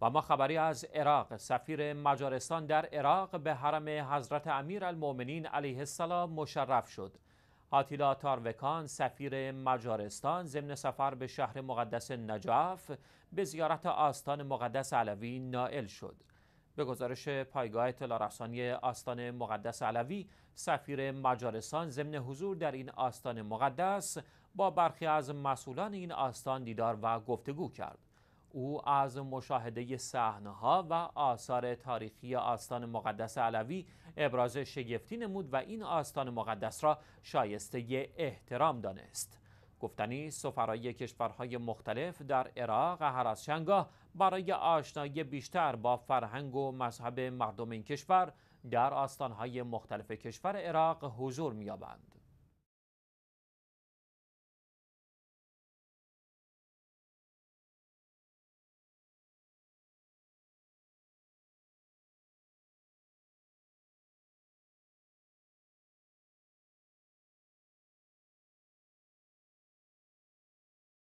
و ما خبری از عراق سفیر مجارستان در عراق به حرم حضرت امیر المومنین علیه السلام مشرف شد آتیلا تاروکان سفیر مجارستان ضمن سفر به شهر مقدس نجف به زیارت آستان مقدس علوی نائل شد به گزارش پایگاه اطلاع رسانی آستان مقدس علوی سفیر مجارستان ضمن حضور در این آستان مقدس با برخی از مسئولان این آستان دیدار و گفتگو کرد او از مشاهده صحنه ها و آثار تاریخی آستان مقدس علوی ابراز شگفتی نمود و این آستان مقدس را شایسته احترام دانست. گفتنی سفرای کشورهای مختلف در عراق هر از شنگاه برای آشنایی بیشتر با فرهنگ و مذهب مردم این کشور در آستانهای مختلف کشور عراق حضور می‌یابند.